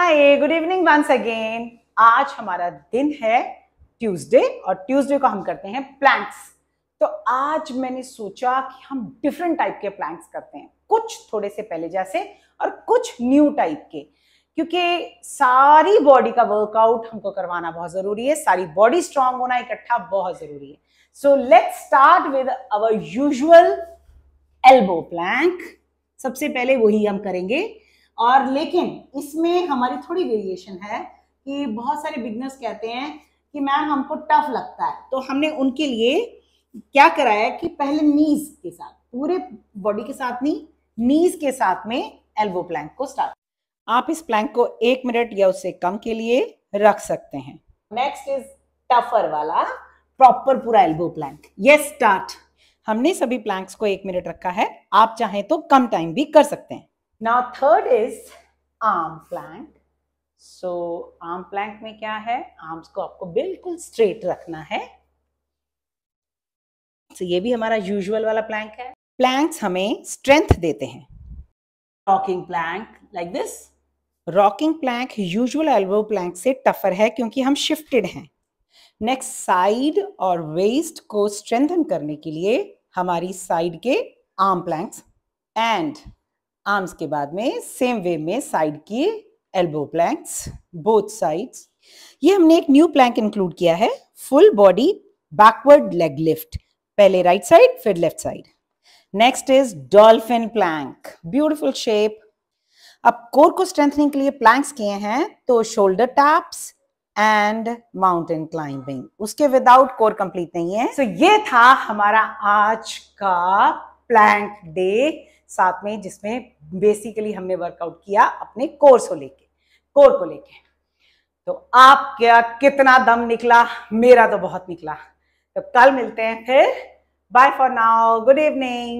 हाय good evening once again आज हमारा दिन है ट्यूसडे और ट्यूसडे को हम करते हैं प्लांट्स तो आज मैंने सोचा कि हम डिफरेंट टाइप के प्लांट्स करते हैं कुछ थोड़े से पहले जैसे और कुछ न्यू टाइप के क्योंकि सारी बॉडी का वर्कआउट हमको करवाना बहुत जरूरी है सारी बॉडी स्ट्रांग होना इकट्ठा बहुत जरूरी है so let's start with our usual elbow plank सबसे पहले वही हम करेंगे और लेकिन इसमें हमारी थोड़ी वेरिएशन है कि बहुत सारे बिगनर्स कहते हैं कि मैम हमको टफ लगता है तो हमने उनके लिए क्या कराया कि पहले नीज के साथ पूरे बॉडी के साथ नहीं नीज के साथ में एल्बो प्लैंक को स्टार्ट आप इस प्लैंक को एक मिनट या उससे कम के लिए रख सकते हैं नेक्स्ट इज टफर वाला प्रॉपर पूरा एल्बो प्लैंक यस स्टार्ट हमने सभी प्लैंक्स को एक मिनट रखा है आप चाहें तो कम टाइम भी कर सकते हैं now third is arm plank so arm plank में क्या है आर्म्स को आपको बिल्कुल स्ट्रेट रखना है so, ये भी हमारा यूजुअल वाला प्लैंक है प्लैंक्स हमें स्ट्रेंथ देते हैं rocking plank like this rocking plank usual elbow plank से टफर है क्योंकि हम शिफ्टेड हैं नेक्स्ट साइड और वेस्ट को स्ट्रेंथन करने के लिए हमारी साइड के आर्म प्लैंक्स एंड आर्म्स के बाद में सेम वे में साइड की एल्बो प्लैंक्स बोथ साइड ये हमने एक न्यू प्लैंक इंक्लूड किया है full body backward leg lift पहले राइट साइड फिर left side next is dolphin plank beautiful shape अब कोर को स्ट्रेंथनिंग के लिए प्लैंक्स किए हैं तो shoulder taps and mountain climbing उसके विदाउट कोर कंप्लीट नहीं है सो so, ये था हमारा आज का प्लैंक डे साथ में जिसमें बेसिकली हमने वर्कआउट किया अपने कोर्स को लेके कोर को लेके तो आप क्या कितना दम निकला मेरा तो बहुत निकला तो कल मिलते हैं फिर bye for now good evening